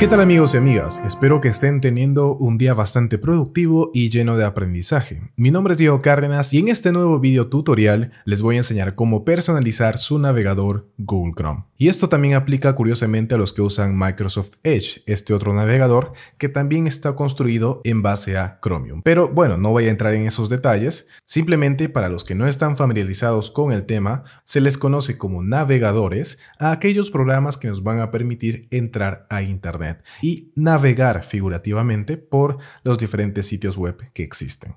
¿Qué tal amigos y amigas? Espero que estén teniendo un día bastante productivo y lleno de aprendizaje. Mi nombre es Diego Cárdenas y en este nuevo video tutorial les voy a enseñar cómo personalizar su navegador Google Chrome. Y esto también aplica curiosamente a los que usan Microsoft Edge, este otro navegador que también está construido en base a Chromium. Pero bueno, no voy a entrar en esos detalles, simplemente para los que no están familiarizados con el tema, se les conoce como navegadores a aquellos programas que nos van a permitir entrar a Internet y navegar figurativamente por los diferentes sitios web que existen.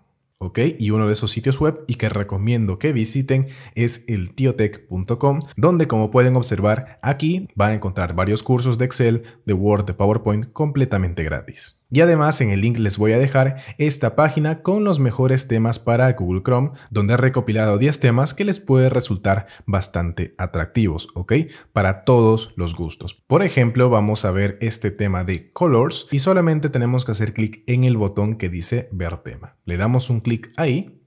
Y uno de esos sitios web y que recomiendo que visiten es el donde como pueden observar aquí van a encontrar varios cursos de Excel, de Word, de PowerPoint completamente gratis. Y además en el link les voy a dejar esta página con los mejores temas para Google Chrome, donde he recopilado 10 temas que les puede resultar bastante atractivos, ¿ok? Para todos los gustos. Por ejemplo, vamos a ver este tema de Colors y solamente tenemos que hacer clic en el botón que dice Ver tema. Le damos un clic ahí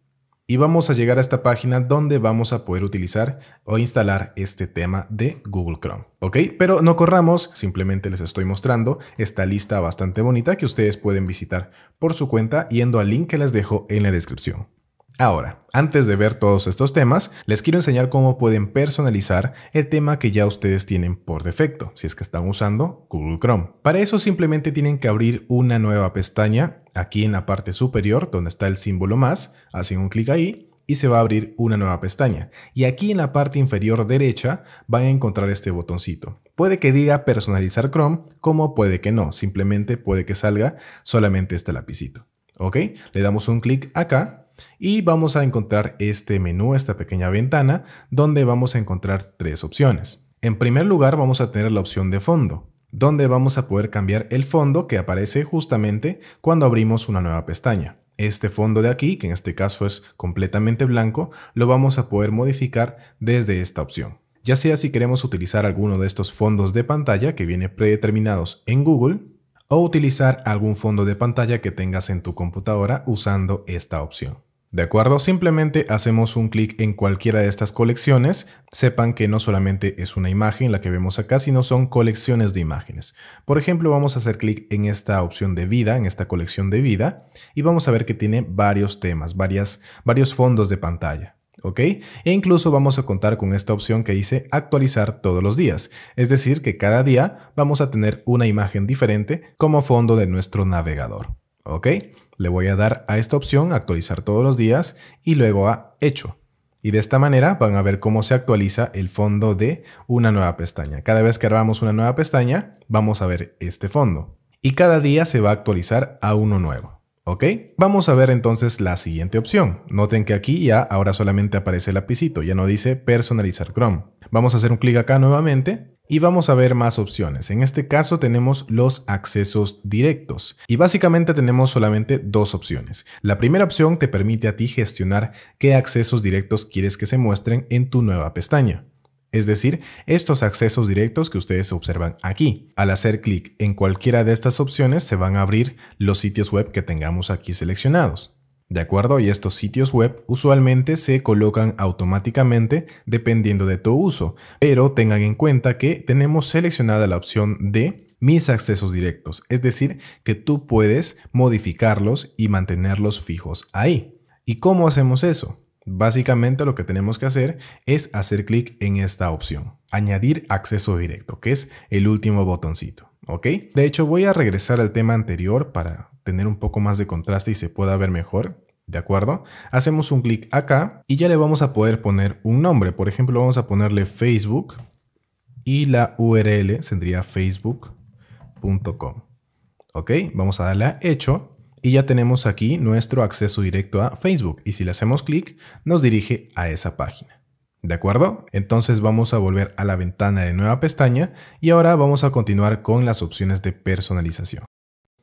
y vamos a llegar a esta página donde vamos a poder utilizar o instalar este tema de Google Chrome. ¿Ok? Pero no corramos, simplemente les estoy mostrando esta lista bastante bonita que ustedes pueden visitar por su cuenta yendo al link que les dejo en la descripción. Ahora, antes de ver todos estos temas, les quiero enseñar cómo pueden personalizar el tema que ya ustedes tienen por defecto, si es que están usando Google Chrome. Para eso simplemente tienen que abrir una nueva pestaña aquí en la parte superior donde está el símbolo más, hacen un clic ahí y se va a abrir una nueva pestaña. Y aquí en la parte inferior derecha van a encontrar este botoncito. Puede que diga personalizar Chrome, como puede que no, simplemente puede que salga solamente este lapicito. ¿Ok? Le damos un clic acá y vamos a encontrar este menú, esta pequeña ventana, donde vamos a encontrar tres opciones. En primer lugar vamos a tener la opción de fondo, donde vamos a poder cambiar el fondo que aparece justamente cuando abrimos una nueva pestaña. Este fondo de aquí, que en este caso es completamente blanco, lo vamos a poder modificar desde esta opción. Ya sea si queremos utilizar alguno de estos fondos de pantalla que viene predeterminados en Google, o utilizar algún fondo de pantalla que tengas en tu computadora usando esta opción. ¿De acuerdo? Simplemente hacemos un clic en cualquiera de estas colecciones. Sepan que no solamente es una imagen la que vemos acá, sino son colecciones de imágenes. Por ejemplo, vamos a hacer clic en esta opción de vida, en esta colección de vida, y vamos a ver que tiene varios temas, varias, varios fondos de pantalla. ¿ok? E incluso vamos a contar con esta opción que dice actualizar todos los días, es decir, que cada día vamos a tener una imagen diferente como fondo de nuestro navegador. ¿Ok? Le voy a dar a esta opción actualizar todos los días y luego a hecho. Y de esta manera van a ver cómo se actualiza el fondo de una nueva pestaña. Cada vez que abramos una nueva pestaña, vamos a ver este fondo. Y cada día se va a actualizar a uno nuevo. ¿Ok? Vamos a ver entonces la siguiente opción. Noten que aquí ya ahora solamente aparece el lapicito, ya no dice personalizar Chrome. Vamos a hacer un clic acá nuevamente y vamos a ver más opciones. En este caso tenemos los accesos directos. Y básicamente tenemos solamente dos opciones. La primera opción te permite a ti gestionar qué accesos directos quieres que se muestren en tu nueva pestaña. Es decir, estos accesos directos que ustedes observan aquí. Al hacer clic en cualquiera de estas opciones se van a abrir los sitios web que tengamos aquí seleccionados. De acuerdo, y estos sitios web usualmente se colocan automáticamente dependiendo de tu uso, pero tengan en cuenta que tenemos seleccionada la opción de mis accesos directos, es decir, que tú puedes modificarlos y mantenerlos fijos ahí. ¿Y cómo hacemos eso? Básicamente lo que tenemos que hacer es hacer clic en esta opción, añadir acceso directo, que es el último botoncito, ¿ok? De hecho voy a regresar al tema anterior para tener un poco más de contraste y se pueda ver mejor, ¿de acuerdo? Hacemos un clic acá y ya le vamos a poder poner un nombre. Por ejemplo, vamos a ponerle Facebook y la URL sería facebook.com. ¿Ok? Vamos a darle a hecho y ya tenemos aquí nuestro acceso directo a Facebook y si le hacemos clic nos dirige a esa página. ¿De acuerdo? Entonces vamos a volver a la ventana de nueva pestaña y ahora vamos a continuar con las opciones de personalización.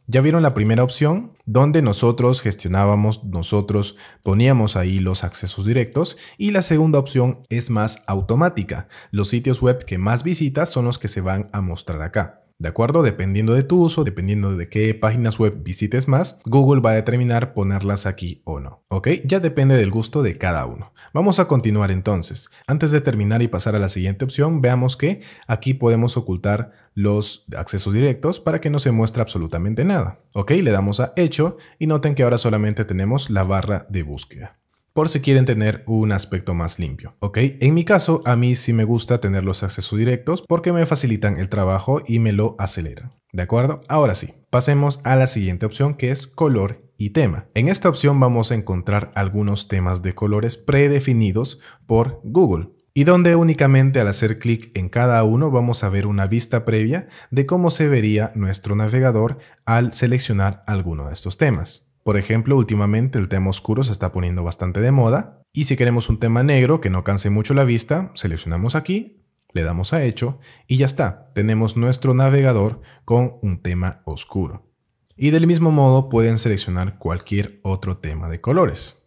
Ya vieron la primera opción, donde nosotros gestionábamos, nosotros poníamos ahí los accesos directos y la segunda opción es más automática. Los sitios web que más visitas son los que se van a mostrar acá. ¿De acuerdo? Dependiendo de tu uso, dependiendo de qué páginas web visites más, Google va a determinar ponerlas aquí o no. ¿Ok? Ya depende del gusto de cada uno. Vamos a continuar entonces. Antes de terminar y pasar a la siguiente opción, veamos que aquí podemos ocultar los accesos directos para que no se muestre absolutamente nada. Ok, le damos a hecho y noten que ahora solamente tenemos la barra de búsqueda por si quieren tener un aspecto más limpio, ¿ok? En mi caso, a mí sí me gusta tener los accesos directos porque me facilitan el trabajo y me lo aceleran, ¿de acuerdo? Ahora sí, pasemos a la siguiente opción que es color y tema. En esta opción vamos a encontrar algunos temas de colores predefinidos por Google y donde únicamente al hacer clic en cada uno vamos a ver una vista previa de cómo se vería nuestro navegador al seleccionar alguno de estos temas. Por ejemplo, últimamente el tema oscuro se está poniendo bastante de moda, y si queremos un tema negro que no canse mucho la vista, seleccionamos aquí, le damos a hecho, y ya está, tenemos nuestro navegador con un tema oscuro. Y del mismo modo pueden seleccionar cualquier otro tema de colores.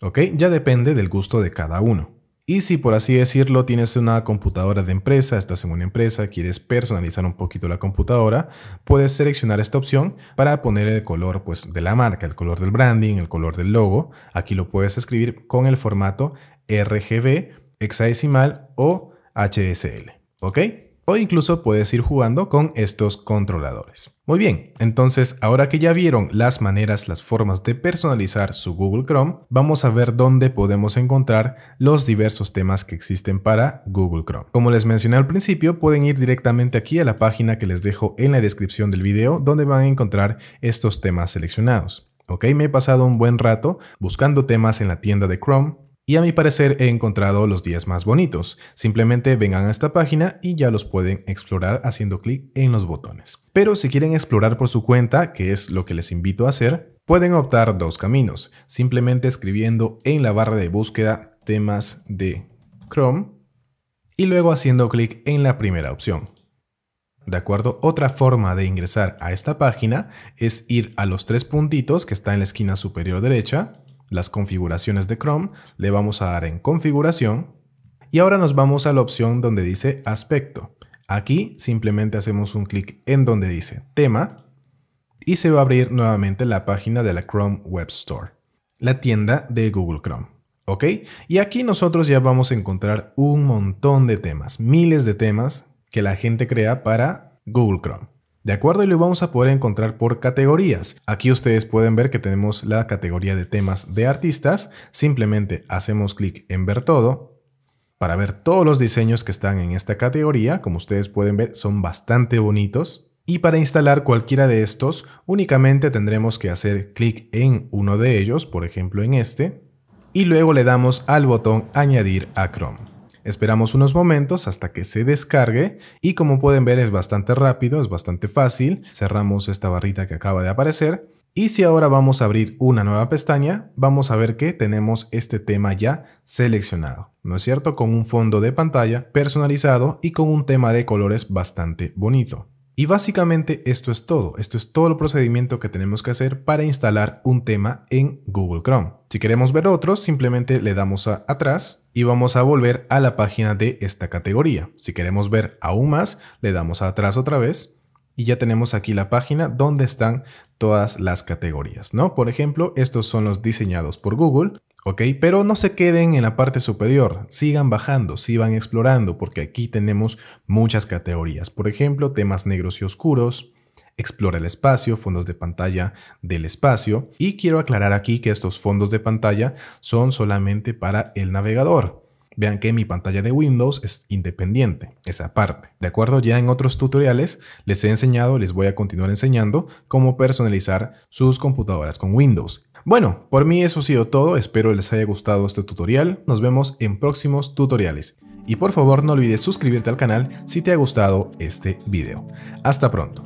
¿Ok? Ya depende del gusto de cada uno. Y si por así decirlo tienes una computadora de empresa, estás en una empresa, quieres personalizar un poquito la computadora, puedes seleccionar esta opción para poner el color pues, de la marca, el color del branding, el color del logo. Aquí lo puedes escribir con el formato RGB, hexadecimal o HSL. ¿Ok? o incluso puedes ir jugando con estos controladores. Muy bien, entonces ahora que ya vieron las maneras, las formas de personalizar su Google Chrome, vamos a ver dónde podemos encontrar los diversos temas que existen para Google Chrome. Como les mencioné al principio, pueden ir directamente aquí a la página que les dejo en la descripción del video donde van a encontrar estos temas seleccionados. Ok, me he pasado un buen rato buscando temas en la tienda de Chrome, y a mi parecer he encontrado los 10 más bonitos. Simplemente vengan a esta página y ya los pueden explorar haciendo clic en los botones. Pero si quieren explorar por su cuenta, que es lo que les invito a hacer, pueden optar dos caminos. Simplemente escribiendo en la barra de búsqueda temas de Chrome y luego haciendo clic en la primera opción. ¿De acuerdo? Otra forma de ingresar a esta página es ir a los tres puntitos que está en la esquina superior derecha las configuraciones de Chrome, le vamos a dar en configuración y ahora nos vamos a la opción donde dice aspecto. Aquí simplemente hacemos un clic en donde dice tema y se va a abrir nuevamente la página de la Chrome Web Store, la tienda de Google Chrome. ¿Ok? Y aquí nosotros ya vamos a encontrar un montón de temas, miles de temas que la gente crea para Google Chrome. ¿De acuerdo? Y lo vamos a poder encontrar por categorías. Aquí ustedes pueden ver que tenemos la categoría de temas de artistas. Simplemente hacemos clic en ver todo para ver todos los diseños que están en esta categoría. Como ustedes pueden ver, son bastante bonitos. Y para instalar cualquiera de estos, únicamente tendremos que hacer clic en uno de ellos, por ejemplo en este, y luego le damos al botón añadir a Chrome. Esperamos unos momentos hasta que se descargue y como pueden ver es bastante rápido, es bastante fácil. Cerramos esta barrita que acaba de aparecer. Y si ahora vamos a abrir una nueva pestaña, vamos a ver que tenemos este tema ya seleccionado, ¿no es cierto? Con un fondo de pantalla personalizado y con un tema de colores bastante bonito. Y básicamente esto es todo, esto es todo el procedimiento que tenemos que hacer para instalar un tema en Google Chrome. Si queremos ver otros, simplemente le damos a atrás y vamos a volver a la página de esta categoría. Si queremos ver aún más, le damos a atrás otra vez y ya tenemos aquí la página donde están todas las categorías, ¿no? Por ejemplo, estos son los diseñados por Google, ¿ok? Pero no se queden en la parte superior, sigan bajando, sigan explorando, porque aquí tenemos muchas categorías. Por ejemplo, temas negros y oscuros, explora el espacio, fondos de pantalla del espacio. Y quiero aclarar aquí que estos fondos de pantalla son solamente para el navegador. Vean que mi pantalla de Windows es independiente, esa parte. De acuerdo, ya en otros tutoriales les he enseñado, les voy a continuar enseñando cómo personalizar sus computadoras con Windows. Bueno, por mí eso ha sido todo, espero les haya gustado este tutorial, nos vemos en próximos tutoriales. Y por favor no olvides suscribirte al canal si te ha gustado este video. Hasta pronto.